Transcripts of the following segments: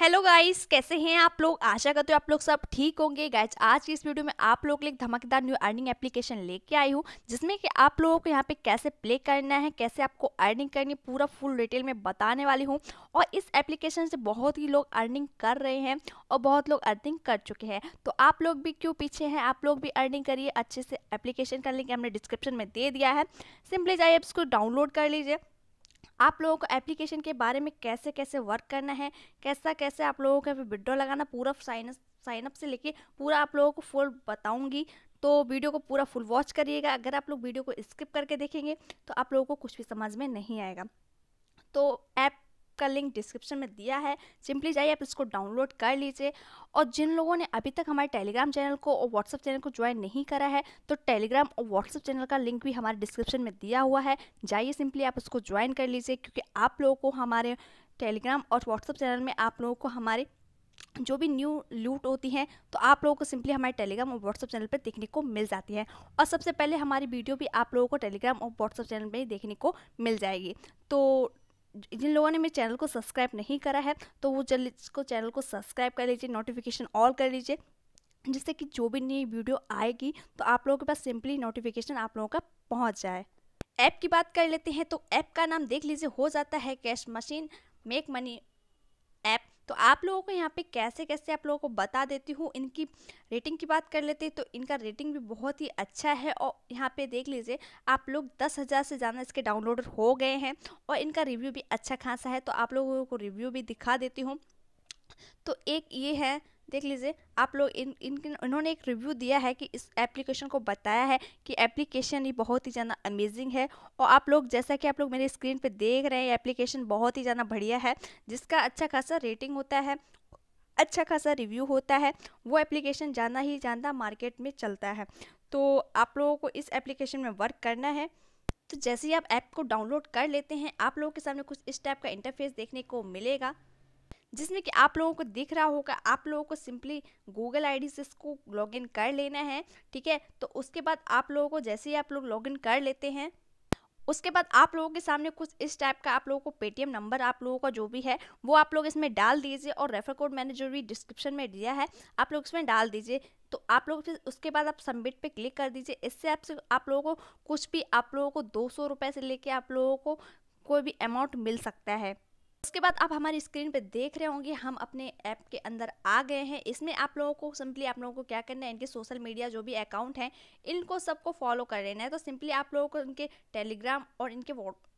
hello guys कैसे हैं आप लोग आशा करते हो आप लोग सब ठीक होंगे गाइस आज की इस वीडियो में आप लोग एक धमाकेदार न्यू अर्निंग एप्लीकेशन लेके आई हूँ जिसमें कि आप लोगों को यहाँ पे कैसे प्ले करना है कैसे आपको अर्निंग करनी पूरा फुल डिटेल में बताने वाली हूँ और इस एप्लीकेशन से बहुत ही लोग अर्निंग कर रहे हैं और बहुत लोग अर्निंग कर चुके हैं तो आप लोग भी क्यों पीछे हैं आप लोग भी अर्निंग करिए अच्छे से एप्लीकेशन का लिंक हमने डिस्क्रिप्शन में दे दिया है सिंपली जाइए इसको डाउनलोड कर लीजिए आप लोगों को एप्लीकेशन के बारे में कैसे कैसे वर्क करना है कैसा कैसे आप लोगों को विड्रॉ लगाना पूरा साइन साइनअप से लेके पूरा आप लोगों को फुल बताऊंगी तो वीडियो को पूरा फुल वॉच करिएगा अगर आप लोग वीडियो को स्किप करके देखेंगे तो आप लोगों को कुछ भी समझ में नहीं आएगा तो ऐप का लिंक डिस्क्रिप्शन में दिया है सिंपली जाइए आप इसको डाउनलोड कर लीजिए और जिन लोगों ने अभी तक हमारे टेलीग्राम चैनल को और व्हाट्सअप चैनल को ज्वाइन नहीं करा है तो टेलीग्राम और व्हाट्सअप चैनल का लिंक भी हमारे डिस्क्रिप्शन में दिया हुआ है जाइए सिंपली आप उसको ज्वाइन कर लीजिए क्योंकि आप लोगों को हमारे टेलीग्राम और व्हाट्सअप चैनल में आप लोगों को हमारे जो भी न्यू लूट होती हैं तो आप लोगों को सिंपली हमारे टेलीग्राम और व्हाट्सअप चैनल पर देखने को मिल जाती है और सबसे पहले हमारी वीडियो भी आप लोगों को टेलीग्राम और व्हाट्सअप चैनल पर देखने को मिल जाएगी तो जिन लोगों ने मेरे चैनल को सब्सक्राइब नहीं करा है तो वो जल्द इसको चैनल को सब्सक्राइब कर लीजिए नोटिफिकेशन ऑल कर लीजिए जिससे कि जो भी नई वीडियो आएगी तो आप लोगों के पास सिंपली नोटिफिकेशन आप लोगों का पहुंच जाए ऐप की बात कर लेते हैं तो ऐप का नाम देख लीजिए हो जाता है कैश मशीन मेक मनी तो आप लोगों को यहाँ पे कैसे कैसे आप लोगों को बता देती हूँ इनकी रेटिंग की बात कर लेते हैं तो इनका रेटिंग भी बहुत ही अच्छा है और यहाँ पे देख लीजिए आप लोग दस हज़ार से ज़्यादा इसके डाउनलोड हो गए हैं और इनका रिव्यू भी अच्छा खासा है तो आप लोगों को रिव्यू भी दिखा देती हूँ तो एक ये है देख लीजिए आप लोग इन इन इन्होंने एक रिव्यू दिया है कि इस एप्लीकेशन को बताया है कि एप्लीकेशन ये बहुत ही ज़्यादा अमेजिंग है और आप लोग जैसा कि आप लोग मेरे स्क्रीन पे देख रहे हैं एप्लीकेशन बहुत ही ज़्यादा बढ़िया है जिसका अच्छा खासा रेटिंग होता है अच्छा खासा रिव्यू होता है वो एप्लीकेशन ज़्यादा ही ज़्यादा मार्केट में चलता है तो आप लोगों को इस एप्लीकेशन में वर्क करना है तो जैसे ही आप ऐप को डाउनलोड कर लेते हैं आप लोगों के सामने कुछ इस टाइप का इंटरफेस देखने को मिलेगा जिसमें कि आप लोगों को दिख रहा होगा आप लोगों को सिंपली गूगल आईडी से इसको लॉगिन कर लेना है ठीक है तो उसके बाद आप लोगों को जैसे ही आप लोग लॉगिन कर लेते हैं उसके बाद आप लोगों के सामने कुछ इस टाइप का आप लोगों को पेटीएम नंबर आप लोगों का जो भी है वो आप लोग इसमें डाल दीजिए और रेफर कोड मैंने जो भी डिस्क्रिप्शन में दिया है आप लोग इसमें डाल दीजिए तो आप लोग फिर उसके बाद आप सबमिट पे क्लिक कर दीजिए इससे आपसे आप लोगों को कुछ भी आप लोगों को दो सौ से लेके आप लोगों को कोई भी अमाउंट मिल सकता है उसके बाद आप हमारी स्क्रीन पे देख रहे होंगे हम अपने ऐप के अंदर आ गए हैं इसमें आप लोगों को सिंपली आप लोगों को क्या करना है इनके सोशल मीडिया जो भी अकाउंट हैं इनको सबको फॉलो कर लेना है तो सिंपली आप लोगों को इनके टेलीग्राम और इनके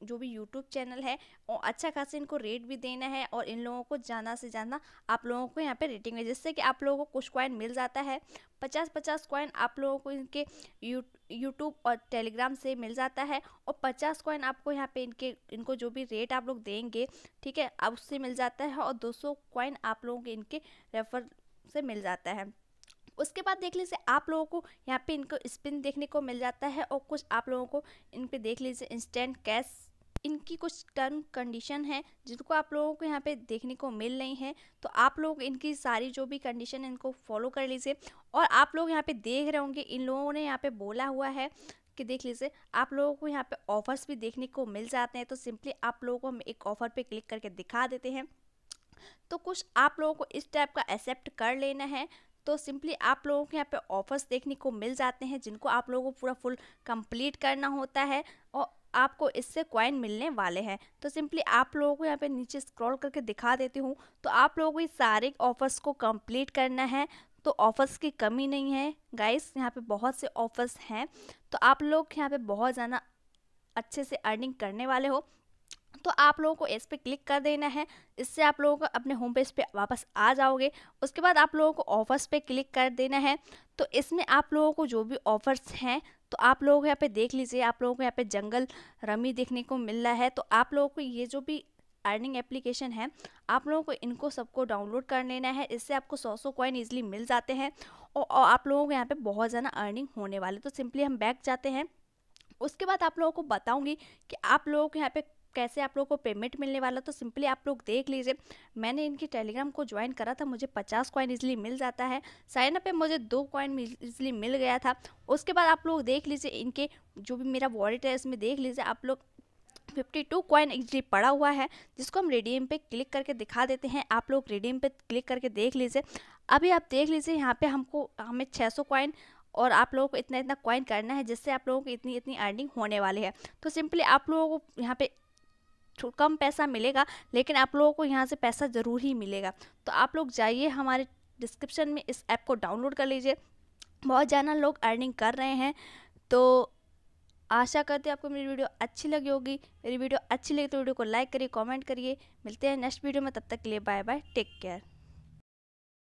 जो भी यूट्यूब चैनल है और अच्छा खासा इनको रेट भी देना है और इन लोगों को ज़्यादा से ज़्यादा आप लोगों को यहाँ पर रेटिंग है जिससे कि आप लोगों को कुछ क्वाइन मिल जाता है पचास पचास कॉइन आप लोगों को इनके यू यूट्यूब और टेलीग्राम से मिल जाता है और पचास कॉइन आपको यहाँ पे इनके इनको जो भी रेट आप लोग देंगे ठीक है आप उससे मिल जाता है और दो सौ कॉइन आप लोगों के इनके रेफर से मिल जाता है उसके बाद देख लीजिए आप लोगों को यहाँ पे इनको स्पिन देखने को मिल जाता है और कुछ आप लोगों को इन पर देख लीजिए इंस्टेंट कैश इनकी कुछ टर्म कंडीशन है जिनको आप लोगों को यहाँ पे देखने को मिल रही है तो आप लोग इनकी सारी जो भी कंडीशन है इनको फॉलो कर लीजिए और आप लोग यहाँ पे देख रहे होंगे इन लोगों ने यहाँ पे बोला हुआ है कि देख लीजिए आप लोगों को यहाँ पे ऑफर्स भी देखने को मिल जाते हैं तो सिंपली आप लोगों को हम एक ऑफर पे क्लिक करके दिखा देते हैं तो कुछ आप लोगों को इस टाइप का एक्सेप्ट कर लेना है तो सिंपली आप लोगों के यहाँ पे ऑफर्स देखने को मिल जाते हैं जिनको आप लोगों को पूरा फुल कंप्लीट करना होता है और आपको इससे कॉइन मिलने वाले हैं तो सिंपली आप लोगों को यहाँ पे नीचे स्क्रॉल करके दिखा देती हूँ तो आप लोगों को ये सारे ऑफर्स को कंप्लीट करना है तो ऑफ़र्स की कमी नहीं है गाइस यहाँ पे बहुत से ऑफ़र्स हैं तो आप लोग यहाँ पे बहुत ज़्यादा अच्छे से अर्निंग करने वाले हो तो आप लोगों को इस पर क्लिक कर देना है इससे आप लोगों को अपने होम पेज पे वापस आ जाओगे उसके बाद आप लोगों को ऑफ़र्स पे क्लिक कर देना है तो इसमें आप लोगों को जो भी ऑफ़र्स हैं तो आप लोगों को यहाँ पे देख लीजिए आप लोगों को यहाँ पे जंगल रमी देखने को मिल रहा है तो आप लोगों को ये जो भी अर्निंग एप्लीकेशन है आप लोगों को इनको सबको डाउनलोड कर लेना है इससे आपको सौ सौ कॉइन ईजिली मिल जाते हैं और, और आप लोगों को यहाँ पे बहुत ज़्यादा अर्निंग होने वाले तो सिंपली हम बैक जाते हैं उसके बाद आप लोगों को बताऊंगी कि आप लोगों को यहाँ पे कैसे आप लोग को पेमेंट मिलने वाला तो सिंपली आप लोग देख लीजिए मैंने इनके टेलीग्राम को ज्वाइन करा था मुझे पचास कॉइन इजली मिल जाता है साइनअप पे मुझे दो कॉइन इजली मिल गया था उसके बाद आप लोग देख लीजिए इनके जो भी मेरा वॉलेट है इसमें देख लीजिए आप लोग फिफ्टी टू कॉइन एक्चुअली पड़ा हुआ है जिसको हम रेडियम पे क्लिक करके दिखा देते हैं आप लोग रेडियम पे क्लिक करके देख लीजिए अभी आप देख लीजिए यहाँ पे हमको हमें 600 सौ कॉइन और आप लोगों को इतना इतना कॉइन करना है जिससे आप लोगों को इतनी इतनी अर्निंग होने वाली है तो सिंपली आप लोगों को यहाँ पे कम पैसा मिलेगा लेकिन आप लोगों को यहाँ से पैसा ज़रूर ही मिलेगा तो आप लोग जाइए हमारे डिस्क्रिप्शन में इस ऐप को डाउनलोड कर लीजिए बहुत ज़्यादा लोग अर्निंग कर रहे हैं तो आशा करते हैं आपको मेरी वीडियो अच्छी लगी होगी मेरी वीडियो अच्छी लगी तो वीडियो को लाइक करिए कमेंट करिए मिलते हैं नेक्स्ट वीडियो में तब तक के लिए बाय बाय टेक केयर